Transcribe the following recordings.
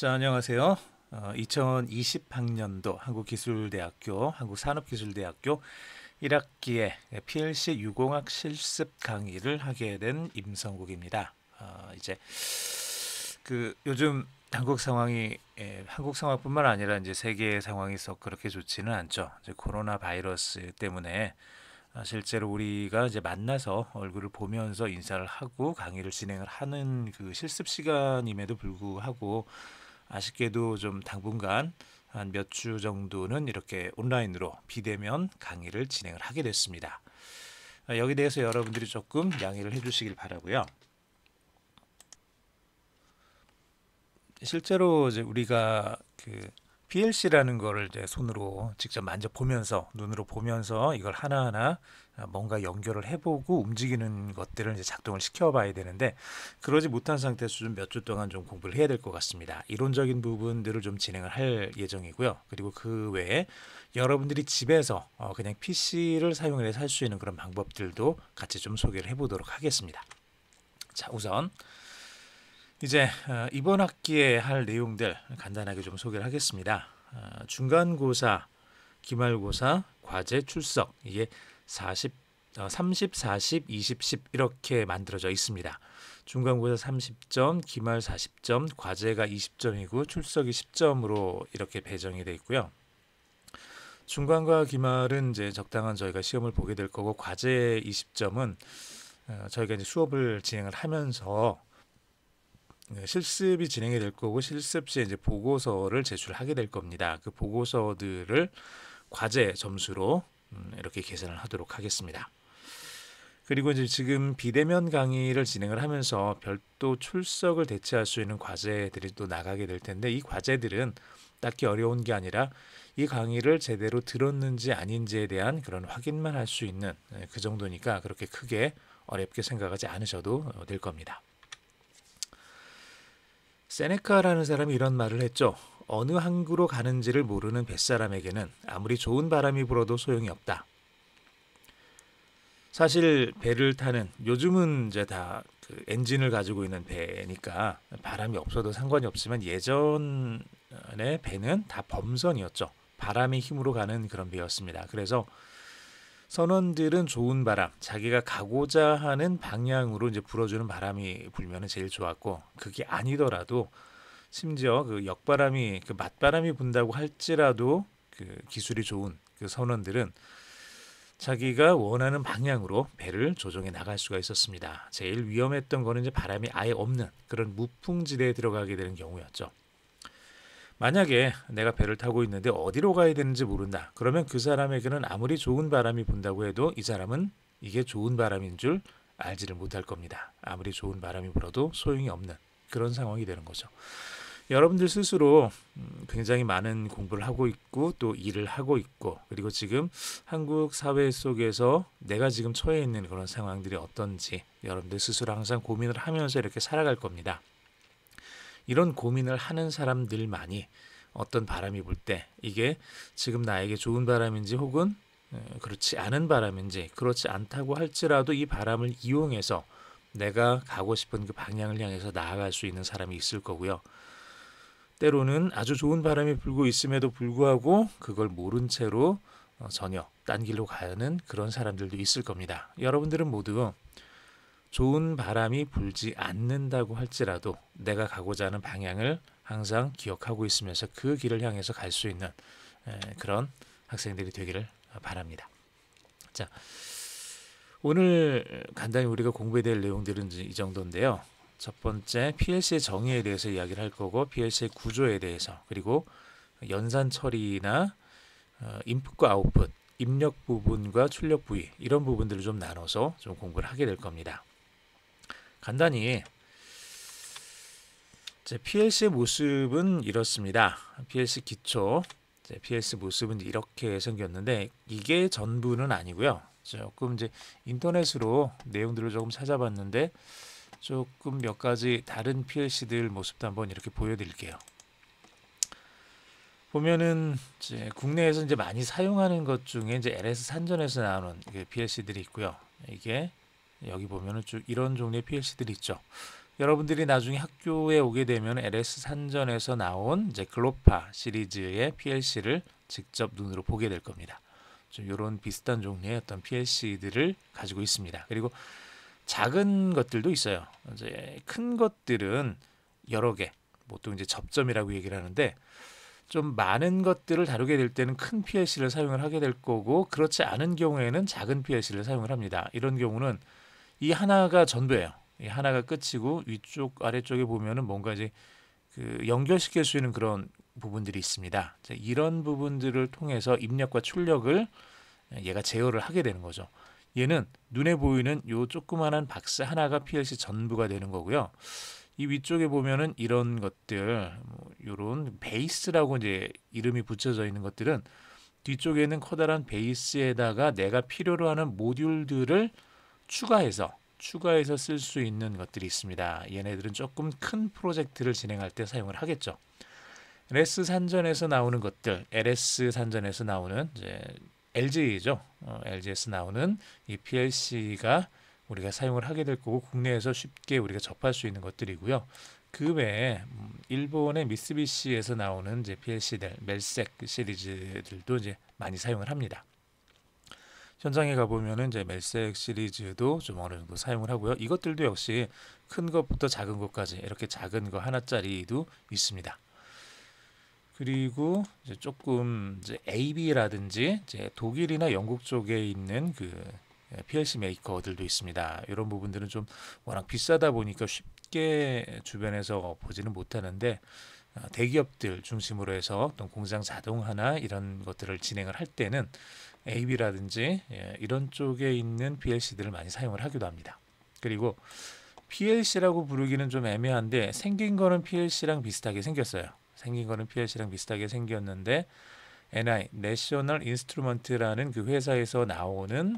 자, 안녕하세요. 어, 2020학년도 한국기술대학교 한국산업기술대학교 1학기에 PLC 유공학 실습 강의를 하게 된 임성국입니다. 어, 이제 그 요즘 한국 상황이 예, 한국 상황뿐만 아니라 이제 세계 상황이 썩 그렇게 좋지는 않죠. 이제 코로나 바이러스 때문에 아, 실제로 우리가 이제 만나서 얼굴을 보면서 인사를 하고 강의를 진행을 하는 그 실습 시간임에도 불구하고 아쉽게도 좀 당분간 한 몇 주 정도는 이렇게 온라인으로 비대면 강의를 진행을 하게 됐습니다. 아, 여기 대해서 여러분들이 조금 양해를 해주시길 바라고요. 실제로 이제 우리가 그 PLC라는 거를 이제 손으로 직접 만져보면서 눈으로 보면서 이걸 하나하나 뭔가 연결을 해보고 움직이는 것들을 이제 작동을 시켜봐야 되는데 그러지 못한 상태에서 좀몇주 동안 좀 공부를 해야 될 것 같습니다. 이론적인 부분들을 좀 진행을 할 예정이고요. 그리고 그 외에 여러분들이 집에서 어, 그냥 PC를 사용해서 할 수 있는 그런 방법들도 같이 좀 소개를 해보도록 하겠습니다. 자 우선 이제 어, 이번 학기에 할 내용들 간단하게 좀 소개를 하겠습니다. 어, 중간고사, 기말고사, 과제 출석 이게 40, 30, 40, 20, 10 이렇게 만들어져 있습니다. 중간고사 30점, 기말 40점, 과제가 20점이고 출석이 10점으로 이렇게 배정이 돼 있고요. 중간과 기말은 이제 적당한 저희가 시험을 보게 될 거고 과제 20점은 어, 저희가 이제 수업을 진행을 하면서 네, 실습이 진행이 될 거고 실습 시에 이제 보고서를 제출하게 될 겁니다. 그 보고서들을 과제 점수로 음, 이렇게 계산을 하도록 하겠습니다. 그리고 이제 지금 비대면 강의를 진행을 하면서 별도 출석을 대체할 수 있는 과제들이 또 나가게 될 텐데 이 과제들은 딱히 어려운 게 아니라 이 강의를 제대로 들었는지 아닌지에 대한 그런 확인만 할 수 있는 네, 그 정도니까 그렇게 크게 어렵게 생각하지 않으셔도 어, 될 겁니다. 세네카라는 사람이 이런 말을 했죠. 어느 항구로 가는지를 모르는 뱃사람에게는 아무리 좋은 바람이 불어도 소용이 없다. 사실 배를 타는 요즘은 이제 다그 엔진을 가지고 있는 배니까 바람이 없어도 상관이 없지만 예전에 배는 다 범선이었죠. 바람의 힘으로 가는 그런 배였습니다. 그래서 선원들은 좋은 바람, 자기가 가고자 하는 방향으로 이제 불어주는 바람이 불면은 제일 좋았고 그게 아니더라도 심지어 그 역바람이 그 맞바람이 분다고 할지라도 그 기술이 좋은 그 선원들은 자기가 원하는 방향으로 배를 조정해 나갈 수가 있었습니다. 제일 위험했던 거는 이제 바람이 아예 없는 그런 무풍지대에 들어가게 되는 경우였죠. 만약에 내가 배를 타고 있는데 어디로 가야 되는지 모른다. 그러면 그 사람에게는 아무리 좋은 바람이 분다고 해도 이 사람은 이게 좋은 바람인 줄 알지를 못할 겁니다. 아무리 좋은 바람이 불어도 소용이 없는 그런 상황이 되는 거죠. 여러분들 스스로 음, 굉장히 많은 공부를 하고 있고 또 일을 하고 있고 그리고 지금 한국 사회 속에서 내가 지금 처해 있는 그런 상황들이 어떤지 여러분들 스스로 항상 고민을 하면서 이렇게 살아갈 겁니다. 이런 고민을 하는 사람들만이 어떤 바람이 불 때 이게 지금 나에게 좋은 바람인지 혹은 그렇지 않은 바람인지 그렇지 않다고 할지라도 이 바람을 이용해서 내가 가고 싶은 그 방향을 향해서 나아갈 수 있는 사람이 있을 거고요. 때로는 아주 좋은 바람이 불고 있음에도 불구하고 그걸 모른 채로 어, 전혀 딴 길로 가는 그런 사람들도 있을 겁니다. 여러분들은 모두 좋은 바람이 불지 않는다고 할지라도 내가 가고자 하는 방향을 항상 기억하고 있으면서 그 길을 향해서 갈 수 있는 그런 학생들이 되기를 어, 바랍니다. 자, 오늘 간단히 우리가 공부될 내용들은 이 정도인데요. 첫 번째 PLC의 정의에 대해서 이야기를 할 거고 PLC의 구조에 대해서 그리고 연산 처리나 인풋과 어, 아웃풋, 입력 부분과 출력 부위 이런 부분들을 좀 나눠서 좀 공부를 하게 될 겁니다. 간단히 PLC의 모습은 이렇습니다. PLC 기초, PLC 모습은 이렇게 생겼는데 이게 전부는 아니고요. 조금 이제 인터넷으로 내용들을 조금 찾아봤는데 조금 몇 가지 다른 PLC들 모습도 한번 이렇게 보여드릴게요. 보면은 이제 국내에서 이제 많이 사용하는 것 중에 이제 LS 산전에서 나오는 그 PLC들이 있고요. 이게 여기 보면은 쭉 이런 종류의 PLC들이 있죠. 여러분들이 나중에 학교에 오게 되면 LS 산전에서 나온 이제 글로파 시리즈의 PLC를 직접 눈으로 보게 될 겁니다. 좀 이런 비슷한 종류의 어떤 PLC들을 가지고 있습니다. 그리고 작은 것들도 있어요. 이제 큰 것들은 여러 개, 보통 이제 접점이라고 얘기를 하는데 좀 많은 것들을 다루게 될 때는 큰 PLC를 사용을 하게 될 거고 그렇지 않은 경우에는 작은 PLC를 사용을 합니다. 이런 경우는 이 하나가 전부예요. 이 하나가 끝이고 위쪽 아래쪽에 보면은 뭔가 이제 그 연결시킬 수 있는 그런 부분들이 있습니다. 이런 부분들을 통해서 입력과 출력을 얘가 제어를 하게 되는 거죠. 얘는 눈에 보이는 요 조그만한 박스 하나가 PLC 전부가 되는 거고요. 이 위쪽에 보면은 이런 것들, 뭐 요런 베이스라고 이제 이름이 붙여져 있는 것들은 뒤쪽에 있는 커다란 베이스에다가 내가 필요로 하는 모듈들을 추가해서 추가해서 쓸 수 있는 것들이 있습니다. 얘네들은 조금 큰 프로젝트를 진행할 때 사용을 하겠죠. LS 산전에서 나오는 것들, LS 산전에서 나오는 이제 LG죠. l g 에 나오는 이 PLC가 우리가 사용을 하게 될 거고 국내에서 쉽게 우리가 접할 수 있는 것들이고요. 그 외에 음, 일본의 미쓰비시에서 나오는 이제 PLC들, 멜색 시리즈들도 이제 많이 사용을 합니다. 현장에 가보면은 이제 멜색 시리즈도 좀 어느 정도 사용을 하고요. 이것들도 역시 큰 것부터 작은 것까지 이렇게 작은 거 하나짜리도 있습니다. 그리고 이제 조금 이제 AB라든지 이제 독일이나 영국 쪽에 있는 그 예, PLC 메이커들도 있습니다. 이런 부분들은 좀 워낙 비싸다 보니까 쉽게 주변에서 보지는 못하는데 어, 대기업들 중심으로 해서 어떤 공장 자동화나 이런 것들을 진행을 할 때는 AB라든지 예, 이런 쪽에 있는 PLC들을 많이 사용을 하기도 합니다. 그리고 PLC라고 부르기는 좀 애매한데 생긴 거는 PLC랑 비슷하게 생겼어요. 생긴 거는 PLC랑 비슷하게 생겼는데 NI (National Instrument)라는 그 회사에서 나오는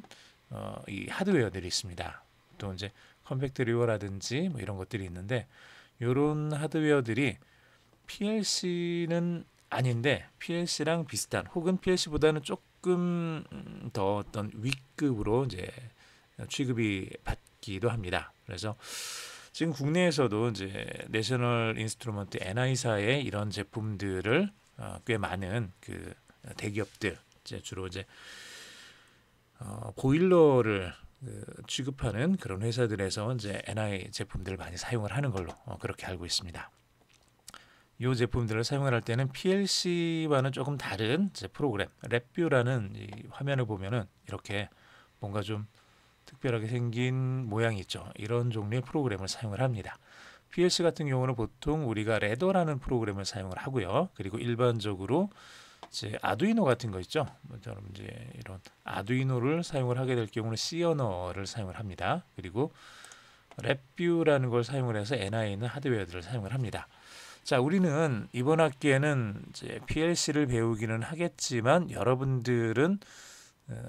어, 이 하드웨어들이 있습니다. 또 이제 컴팩트 리어라든지 뭐 이런 것들이 있는데 이런 하드웨어들이 PLC는 아닌데 PLC랑 비슷한 혹은 PLC보다는 조금 음, 더 어떤 위급으로 이제 취급이 받기도 합니다. 그래서 지금 국내에서도 이제 내셔널 인스트루먼트 NI사의 이런 제품들을 어, 꽤 많은 그 대기업들 이제 주로 이제 어, 보일러를 그 취급하는 그런 회사들에서 이제 NI 제품들을 많이 사용을 하는 걸로 어, 그렇게 알고 있습니다. 이 제품들을 사용을 할 때는 PLC와는 조금 다른 프로그램 랩뷰라는 화면을 보면은 이렇게 뭔가 좀 특별하게 생긴 모양이 있죠. 이런 종류의 프로그램을 사용을 합니다. PLC 같은 경우는 보통 우리가 레더라는 프로그램을 사용을 하고요. 그리고 일반적으로 이제 아두이노 같은 거 있죠. 저는 이제 이런 아두이노를 사용을 하게 될 경우는 C 언어를 사용을 합니다. 그리고 랩뷰라는 걸 사용을 해서 NI는 하드웨어들을 사용을 합니다. 자, 우리는 이번 학기에는 이제 PLC를 배우기는 하겠지만 여러분들은 어,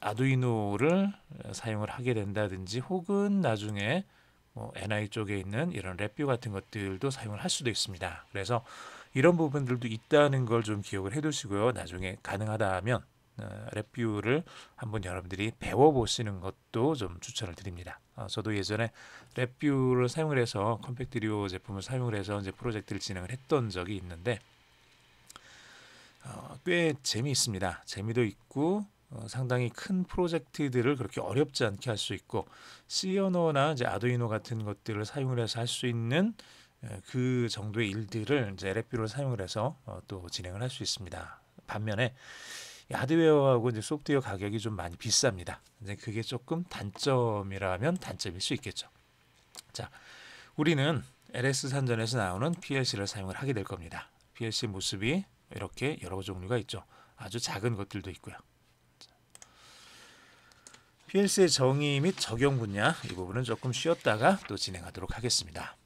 아두이노를 사용을 하게 된다든지 혹은 나중에 뭐 NI 쪽에 있는 이런 랩뷰 같은 것들도 사용을 할 수도 있습니다. 그래서 이런 부분들도 있다는 걸 좀 기억을 해두시고요. 나중에 가능하다면 어, 랩뷰를 한번 여러분들이 배워보시는 것도 좀 추천을 드립니다. 어, 저도 예전에 랩뷰를 사용을 해서 컴팩트 리오 제품을 사용을 해서 이제 프로젝트를 진행을 했던 적이 있는데 어, 꽤 재미있습니다. 재미도 있고 상당히 큰 프로젝트들을 그렇게 어렵지 않게 할 수 있고 C 언어나 이제 아두이노 같은 것들을 사용을 해서 할 수 있는 그 정도의 일들을 이제 랩뷰를 사용을 해서 또 진행을 할 수 있습니다. 반면에 하드웨어하고 이제 소프트웨어 가격이 좀 많이 비쌉니다. 이제 그게 조금 단점이라면 단점일 수 있겠죠. 자, 우리는 LS 산전에서 나오는 PLC를 사용을 하게 될 겁니다. PLC 모습이 이렇게 여러 종류가 있죠. 아주 작은 것들도 있고요. PLC의 정의 및 적용 분야 이 부분은 조금 쉬었다가 또 진행하도록 하겠습니다.